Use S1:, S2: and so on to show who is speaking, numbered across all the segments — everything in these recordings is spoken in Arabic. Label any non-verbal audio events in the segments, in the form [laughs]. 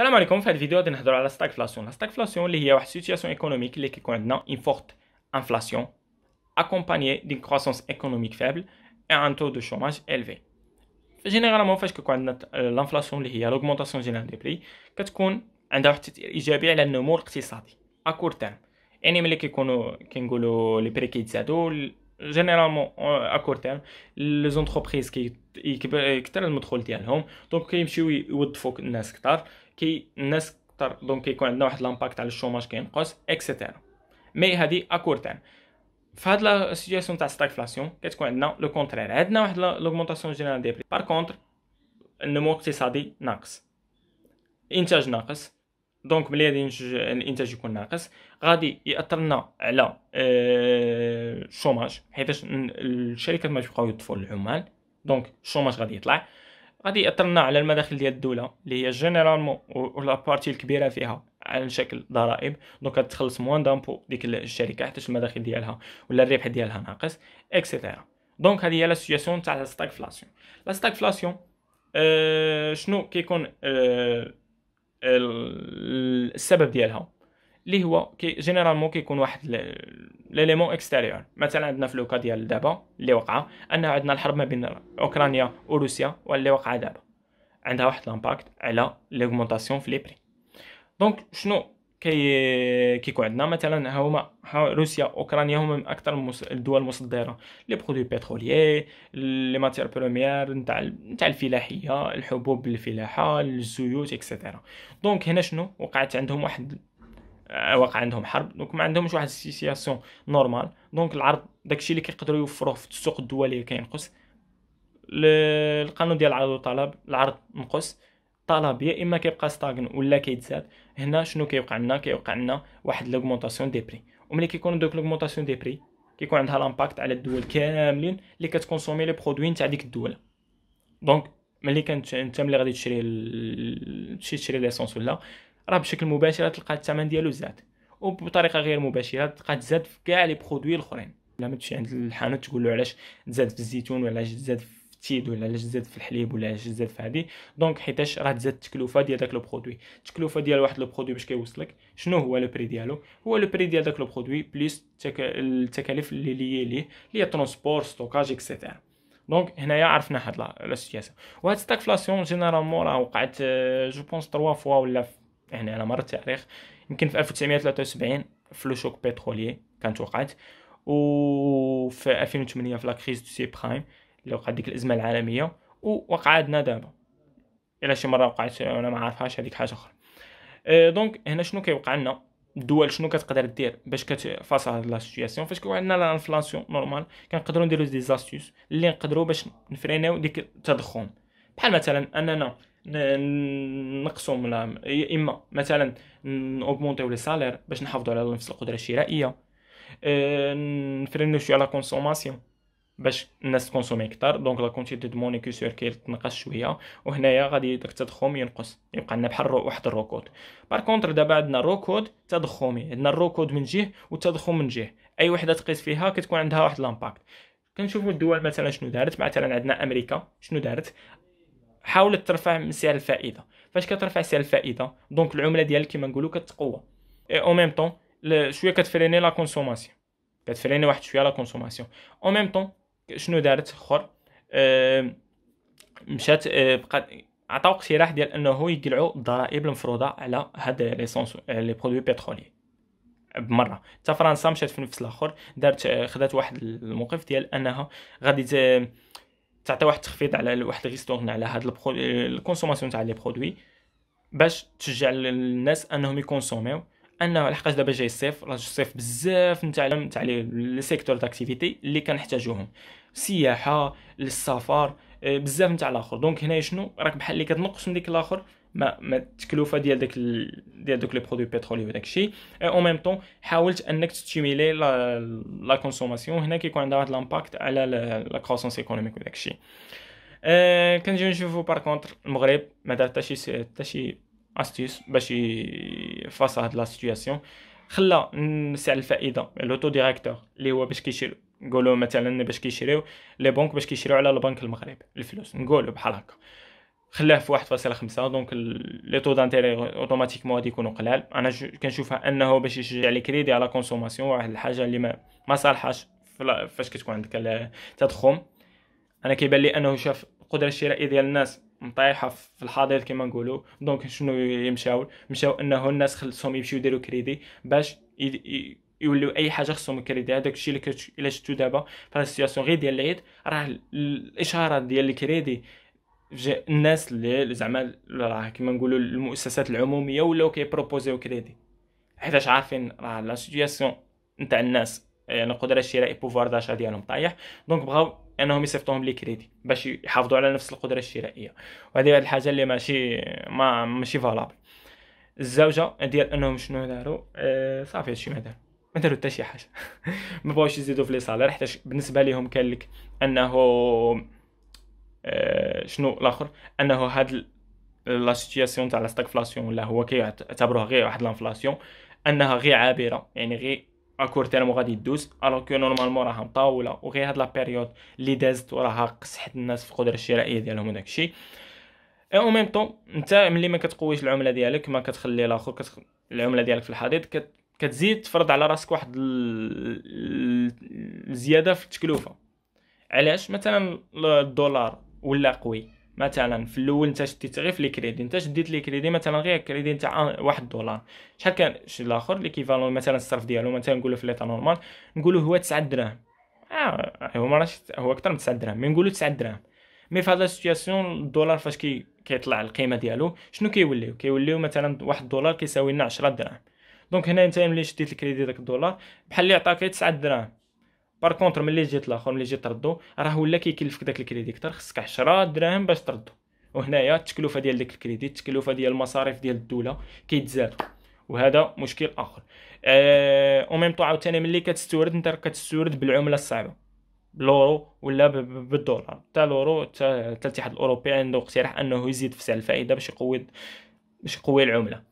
S1: Salam alaikum, cette vidéo de la stagflation. La stagflation est une situation économique qui a une forte inflation accompagnée d'une croissance économique faible et un taux de chômage élevé. Généralement, euh, l'inflation est une augmentation générale des prix y a une à court terme. les جينيرالمون اكور تيرم لي زونتربريز كي يكثر المدخول ديالهم دونك كيمشيو يوظفوا الناس كثار كي الناس كثر دونك كيكون عندنا واحد لامباكت على الشوماج كينقص اكسيتيرا مي هادي اكور تيرم في هاد لا سيتوياسيون تاع ستاغفلاسيون كتكون عندنا لو كونترير عندنا واحد لوغمونطاسيون جينيرال دي بري بار كونتر النمو الاقتصادي ناقص انتاج ناقص دونك ملي غادي ينتج الانتاج يكون ناقص غادي ياثر لنا على آه، الشوماج حيت الشركات ما تبقاو يطفوا العمال دونك الشوماج غادي يطلع غادي ياثر لنا على المداخل ديال الدوله اللي هي جينيرالمون ولا بارتي الكبيره فيها على شكل ضرائب دونك تخلص موان دامبو ديك الشركه حيت المداخل ديالها ولا الربح ديالها ناقص اكسيتيرا دونك هذه هي لا سيتياسيون تاع لا ستاغفلاسيون لا ستاغفلاسيون شنو كيكون أه السبب ديالها اللي هو كي جينيرالمون كيكون واحد ليليمون اكستيريور مثلا عندنا في لوكا ديال دابا اللي وقع ان عندنا الحرب ما بين اوكرانيا وروسيا واللي وقع دابا عندها واحد لامباكت على ليغمونطاسيون في لي بري دونك شنو كي كيكون عندنا مثلا هما روسيا اوكرانيا هما من اكثر الدول المصدره لي برودوي بتروليي لي ماتير بروميير نتاع نتاع الفلاحيه الحبوب الفلاحه الزيوت اكسيتيرا دونك هنا شنو وقعت عندهم واحد آه، وقع عندهم حرب دونك ما عندهمش واحد السيتياسيون نورمال دونك العرض داكشي اللي كيقدروا يوفروه في السوق الدولي كينقص القانون ديال العرض والطلب العرض نقص الطلب يا اما كيبقى ستاغن ولا كيتزاد هنا شنو كيوقع لنا كيوقع لنا واحد لوغمونطاسيون دي بري وملي كيكون دوك لوغمونطاسيون دي بري كيكون عندها لامباكت على الدول كاملين اللي كتكونسومي لي برودوي نتاع ديك الدوله دونك ملي كانت انت ملي غادي تشري تمشي تشري ليسونس ولا راه بشكل مباشر تلقى الثمن ديالو زاد وبطريقه غير مباشره تلقى زاد في كاع لي برودوي الاخرين لا ما تمشي عند الحانوت تقول له علاش تزاد في الزيتون وعلاش تزاد في التيد ولا علاش زاد في الحليب ولا علاش زاد في هذه دونك حيتاش راه تزاد التكلفه ديال داك لو برودوي التكلفه ديال واحد لو برودوي باش كيوصلك شنو هو لو بري ديالو هو لو بري ديال داك لو برودوي بليس التكاليف اللي ليه ليه لي ترونسبور ستوكاج اكسيتيرا دونك هنايا عرفنا هاد لا سياسه وهاد ستاكفلاسيون جينيرالمون راه وقعت جو بونس 3 فوا ولا يعني على مر التاريخ يمكن في 1973 في لو شوك بترولي كانت وقعت وفي 2008 في لا كريز دو سي برايم اللي وقعت ديك الازمه العالميه ووقع عندنا دابا الا شي مره وقعت انا ما عارفهاش هذيك حاجه اخرى أه دونك هنا شنو كيوقع لنا الدول شنو كتقدر دير باش كتفاس هاد لا سيتوياسيون فاش كيوقع لنا الانفلاسيون نورمال كنقدروا نديرو دي زاستيوس اللي نقدروا باش نفريناو ديك التضخم بحال مثلا اننا نقصوا من يا اما مثلا اوغمونتيو لي سالير باش نحافظوا على نفس القدره الشرائيه أه نفرينو شويه لا كونسوماسيون باش الناس تكونسومي كثر دونك لا كونتيتي دو مونيكول كيتنقص شويه وهنايا غادي داك التضخم ينقص يبقى لنا بحال واحد الروكود بار كونتر دابا عندنا روكود تضخمي عندنا الروكود من جهه والتضخم من جهه اي وحده تقيس فيها كتكون عندها واحد لامباكت كنشوفوا الدول مثلا شنو دارت مثلا عندنا امريكا شنو دارت حاولت ترفع من سعر الفائده فاش كترفع سعر الفائده دونك العمله ديالك كما نقولوا كتقوى اي او ميم طون شويه كتفريني لا كونسوماسيون كتفريني واحد شويه لا كونسوماسيون او ميم طون شنو دارت الاخر مشات آه، بقى عطاو اقتراح ديال انه يقلعوا الضرائب المفروضه على هاد لي سونس آه، لي برودوي بترولي بمره حتى فرنسا مشات في نفس الاخر دارت آه، خدات واحد الموقف ديال انها غادي تعطي واحد التخفيض على واحد الريستورون على هاد الكونسوماسيون تاع لي برودوي باش تشجع الناس انهم يكونسوميو انه لحقاش دابا جاي الصيف راه الصيف بزاف نتاع تاع لي سيكتور داكتيفيتي اللي كنحتاجوهم السياحه للسفر آه، بزاف نتاع الاخر دونك هنا شنو راك بحال اللي كتنقص من ديك الاخر ما ما التكلفه ديال داك ديال دوك لي برودوي بترولي وداك الشيء او آه، ميم طون حاولت انك تستيميلي لا لا كونسوماسيون هنا كيكون عندها واحد لامباكت على لا كروسونس ايكونوميك وداك الشيء أه كنجيو نشوفو بار كونتر المغرب ما دار حتى شي حتى شي استيس باش يفاس هاد لا سيتوياسيون خلا سعر الفائده لوتو ديريكتور اللي هو باش كيشيل نقولوا مثلا باش كيشريو لي بنك باش كيشريو على البنك المغربي الفلوس نقولوا بحال هكا خلاه في 1.5 دونك لي طو دانتيري اوتوماتيكمون غادي يكونوا قلال انا كنشوفها انه باش يشجع لي كريدي على كونسوماسيون واحد الحاجه اللي ما ما صالحاش فاش كتكون عندك تضخم انا كيبان لي انه شاف القدره الشرائيه ديال الناس مطيحه في الحضيض كما نقولوا دونك شنو يمشاو مشاو انه الناس خلصهم يمشيو يديروا كريدي باش يوليو اي حاجه خصهم الكريدي هذاك الشيء اللي كتش... الا شفتو دابا في السياسيون غير ديال العيد راه الاشارات ديال الكريدي جي الناس اللي زعما راه كيما نقولوا المؤسسات العموميه ولاو كيبروبوزيو كريدي حيتاش عارفين راه لا سيتوياسيون نتاع الناس يعني القدره الشرائيه بوفوار داشا ديالهم طايح دونك بغاو انهم يصيفطوهم لي كريدي باش يحافظوا على نفس القدره الشرائيه وهذه واحد الحاجه اللي ماشي ما ماشي فالابل الزوجه ديال انهم شنو داروا آه صافي هادشي ما داروا ما داروا حتى شي حاجه [laughs] ما بغاوش يزيدوا في لي سالير حيت بالنسبه ليهم كان لك انه آه، شنو الاخر انه هاد لا سيتياسيون تاع لا ستاغفلاسيون ولا هو كيعتبروها غير واحد لانفلاسيون انها غير عابره يعني غير اكور تيرم غادي دوز الوغ كو نورمالمون راها مطاوله وغير هاد لا بيريود اللي دازت وراها قصحت الناس في القدره الشرائيه ديالهم وداك الشيء او ميم طون انت ملي ما كتقويش العمله ديالك ما كتخلي الاخر كتخ... العمله ديالك في الحضيض كت... كتزيد تفرض على راسك واحد الزياده في التكلفه علاش مثلا الدولار ولا قوي مثلا في الاول انت شديت غير في الكريدي انت شديت لي كريدي مثلا غير كريدي نتاع واحد دولار شحال كان شي الاخر ليكيفالون مثلا الصرف ديالو مثلا نقولوا في ليتا نورمال نقولوا هو 9 دراهم اه هو ما هو اكثر من 9 دراهم مي نقولوا 9 دراهم مي في هاد السيتياسيون الدولار فاش كي كيطلع القيمه ديالو شنو كيوليو كيوليو مثلا واحد دولار كيساوي لنا 10 دراهم دونك هنا انت ملي شديت الكريدي داك الدولار بحال اللي عطاك 9 دراهم بار كونتر ملي جيت لاخر ملي جيت تردو راه ولا كيكلفك داك الكريدي كتر خصك 10 دراهم باش تردو وهنايا التكلفه ديال داك الكريدي التكلفه ديال المصاريف ديال الدوله كيتزاد وهذا مشكل اخر او ميم طو عاوتاني ملي كتستورد انت كتستورد بالعمله الصعبه بالورو ولا بالدولار حتى لورو حتى الاتحاد الاوروبي عنده اقتراح انه يزيد في سعر الفائده باش يقوي باش يقوي العمله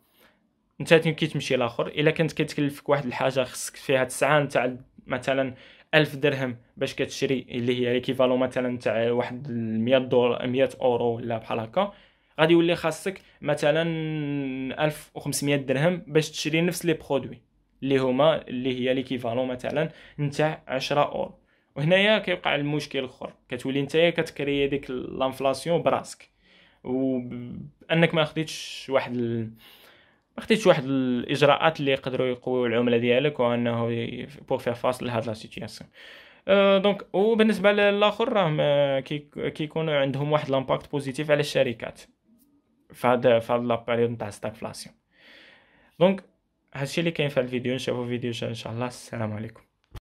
S1: انت كيتمشي لاخر الا كنت كتكلفك واحد الحاجه خصك فيها تسعه نتاع مثلا ألف درهم باش كتشري اللي هي ليكيفالو مثلا تاع واحد 100 دولار 100 اورو ولا بحال هكا غادي يولي خاصك مثلا 1500 درهم باش تشري نفس لي برودوي اللي هما اللي هي ليكيفالو مثلا نتاع 10 اورو وهنايا كيوقع المشكل الاخر كتولي نتايا كتكري ديك لانفلاسيون براسك وانك ما خديتش واحد ال... خديت خديتش واحد الاجراءات اللي يقدروا يقويو العمله ديالك وانه بور فير فاس لهاد لا سيتياسيون دونك وبالنسبه للاخر راه euh, كيكونوا كي عندهم واحد لامباكت بوزيتيف على الشركات فهاد فهاد بيريود نتاع ستاكفلاسيون دونك هادشي اللي كاين في الفيديو نشوفو فيديو ان شاء الله السلام عليكم